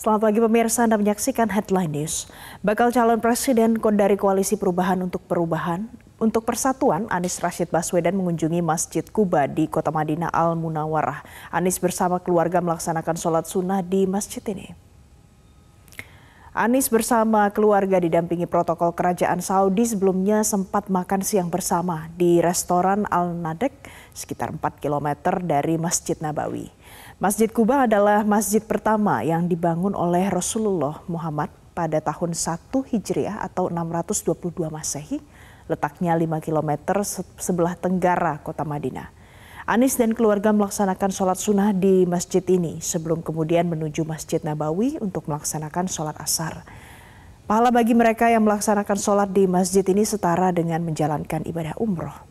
Selamat pagi pemirsa, Anda menyaksikan Headline News. Bakal calon presiden dari Koalisi Perubahan untuk Perubahan untuk persatuan, Anies Rashid Baswedan mengunjungi Masjid Kuba di Kota Madinah Al Munawarah. Anies bersama keluarga melaksanakan sholat sunnah di masjid ini. Anies bersama keluarga didampingi protokol kerajaan Saudi sebelumnya sempat makan siang bersama di restoran Al Nadek sekitar 4 km dari Masjid Nabawi. Masjid Kuba adalah masjid pertama yang dibangun oleh Rasulullah Muhammad pada tahun 1 Hijriah atau 622 Masehi, letaknya 5 km sebelah tenggara kota Madinah. Anis dan keluarga melaksanakan sholat sunnah di masjid ini sebelum kemudian menuju Masjid Nabawi untuk melaksanakan sholat asar. Pahala bagi mereka yang melaksanakan sholat di masjid ini setara dengan menjalankan ibadah umroh.